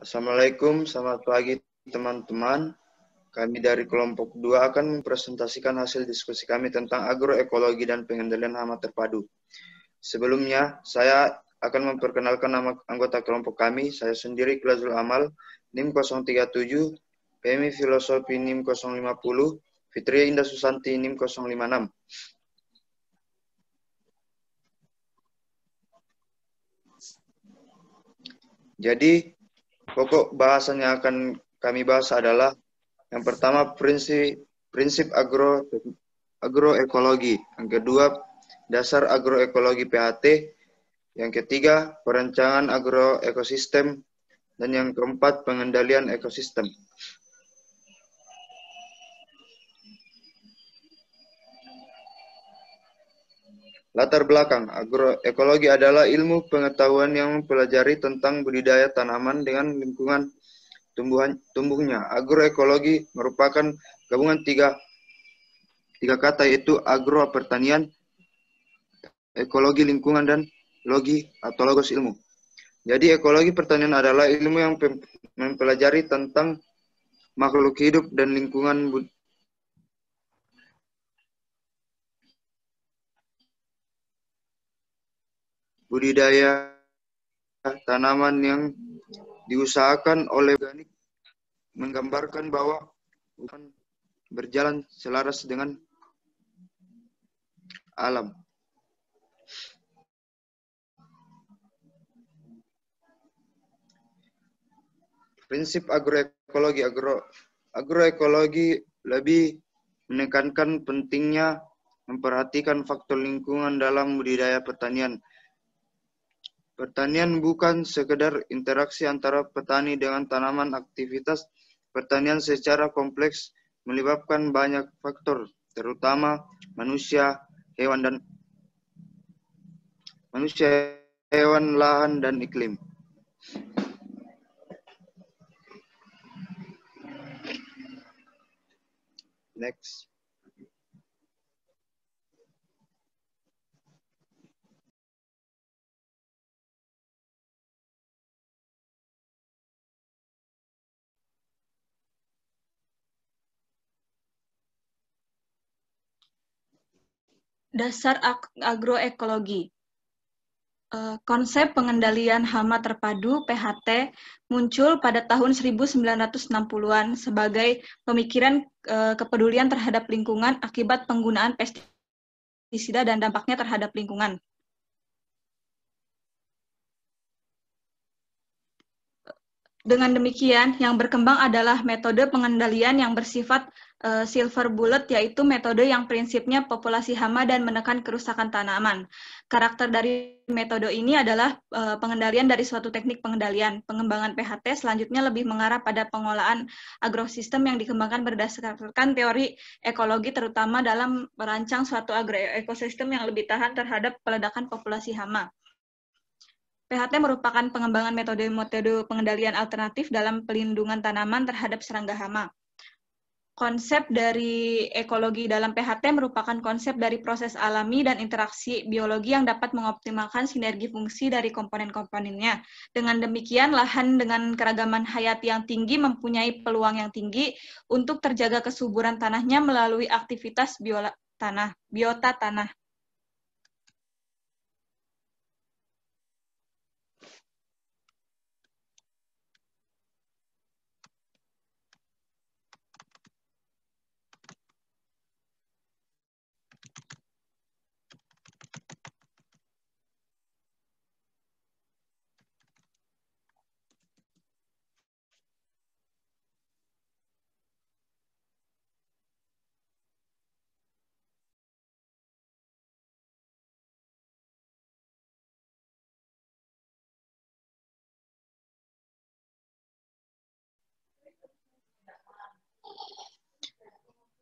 Assalamualaikum, selamat pagi teman-teman. Kami dari kelompok 2 akan mempresentasikan hasil diskusi kami tentang agroekologi dan pengendalian hama terpadu. Sebelumnya, saya akan memperkenalkan nama anggota kelompok kami. Saya sendiri Klazul Amal, NIM 037, PMI Filosofi NIM 050, Fitria Indah Susanti NIM 056. Jadi, Pokok bahasan akan kami bahas adalah yang pertama prinsip prinsip agro agroekologi, yang kedua dasar agroekologi PHT, yang ketiga perencanaan agroekosistem dan yang keempat pengendalian ekosistem. Latar belakang agroekologi adalah ilmu pengetahuan yang mempelajari tentang budidaya tanaman dengan lingkungan tumbuhan tumbuhnya. Agroekologi merupakan gabungan tiga tiga kata yaitu agro pertanian, ekologi lingkungan dan logi atau logos ilmu. Jadi ekologi pertanian adalah ilmu yang mempelajari tentang makhluk hidup dan lingkungan budidaya tanaman yang diusahakan oleh organik menggambarkan bahwa bukan berjalan selaras dengan alam. Prinsip agroekologi agro agroekologi lebih menekankan pentingnya memperhatikan faktor lingkungan dalam budidaya pertanian Pertanian bukan sekedar interaksi antara petani dengan tanaman aktivitas pertanian secara kompleks melibatkan banyak faktor, terutama manusia, hewan dan manusia, hewan, lahan dan iklim. Next. dasar agroekologi. Eh, konsep pengendalian hama terpadu (PHT) muncul pada tahun 1960-an sebagai pemikiran eh, kepedulian terhadap lingkungan akibat penggunaan pestisida dan dampaknya terhadap lingkungan. Dengan demikian, yang berkembang adalah metode pengendalian yang bersifat uh, silver bullet, yaitu metode yang prinsipnya populasi hama dan menekan kerusakan tanaman. Karakter dari metode ini adalah uh, pengendalian dari suatu teknik pengendalian. Pengembangan PHT selanjutnya lebih mengarah pada pengolahan agrosistem yang dikembangkan berdasarkan teori ekologi, terutama dalam merancang suatu agroekosistem yang lebih tahan terhadap peledakan populasi hama. PHT merupakan pengembangan metode-metode pengendalian alternatif dalam pelindungan tanaman terhadap serangga hama. Konsep dari ekologi dalam PHT merupakan konsep dari proses alami dan interaksi biologi yang dapat mengoptimalkan sinergi fungsi dari komponen-komponennya. Dengan demikian, lahan dengan keragaman hayati yang tinggi mempunyai peluang yang tinggi untuk terjaga kesuburan tanahnya melalui aktivitas biola tanah, biota tanah.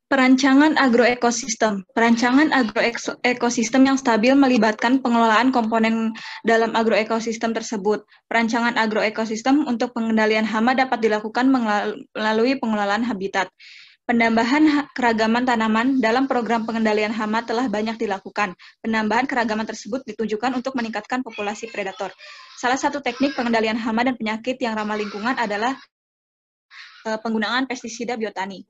Perancangan agroekosistem. Perancangan agroekosistem yang stabil melibatkan pengelolaan komponen dalam agroekosistem tersebut. Perancangan agroekosistem untuk pengendalian hama dapat dilakukan melalui pengelolaan habitat. Penambahan keragaman tanaman dalam program pengendalian hama telah banyak dilakukan. Penambahan keragaman tersebut ditujukan untuk meningkatkan populasi predator. Salah satu teknik pengendalian hama dan penyakit yang ramah lingkungan adalah eh, penggunaan pestisida biotani.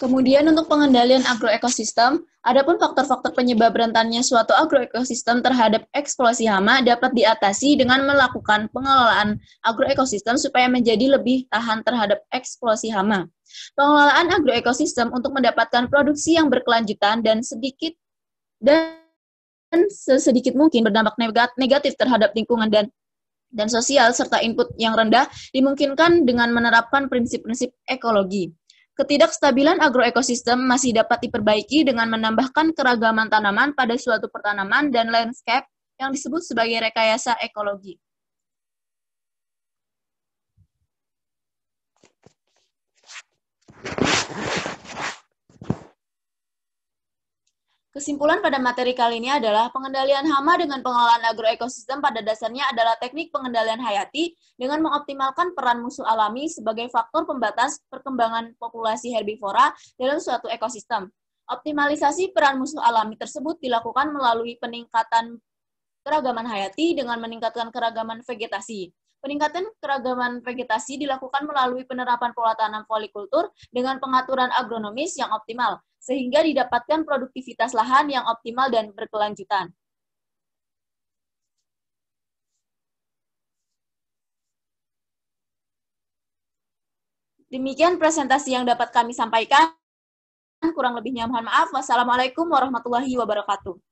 Kemudian untuk pengendalian agroekosistem, adapun faktor-faktor penyebab rentannya suatu agroekosistem terhadap eksplosi hama dapat diatasi dengan melakukan pengelolaan agroekosistem supaya menjadi lebih tahan terhadap eksplosi hama. Pengelolaan agroekosistem untuk mendapatkan produksi yang berkelanjutan dan sedikit dan sesedikit mungkin berdampak negatif terhadap lingkungan dan dan sosial serta input yang rendah dimungkinkan dengan menerapkan prinsip-prinsip ekologi. Ketidakstabilan agroekosistem masih dapat diperbaiki dengan menambahkan keragaman tanaman pada suatu pertanaman dan landscape yang disebut sebagai rekayasa ekologi. Kesimpulan pada materi kali ini adalah pengendalian hama dengan pengelolaan agroekosistem pada dasarnya adalah teknik pengendalian hayati dengan mengoptimalkan peran musuh alami sebagai faktor pembatas perkembangan populasi herbivora dalam suatu ekosistem. Optimalisasi peran musuh alami tersebut dilakukan melalui peningkatan keragaman hayati dengan meningkatkan keragaman vegetasi. Peningkatan keragaman vegetasi dilakukan melalui penerapan pola tanam folikultur dengan pengaturan agronomis yang optimal, sehingga didapatkan produktivitas lahan yang optimal dan berkelanjutan. Demikian presentasi yang dapat kami sampaikan. Kurang lebihnya mohon maaf. Wassalamualaikum warahmatullahi wabarakatuh.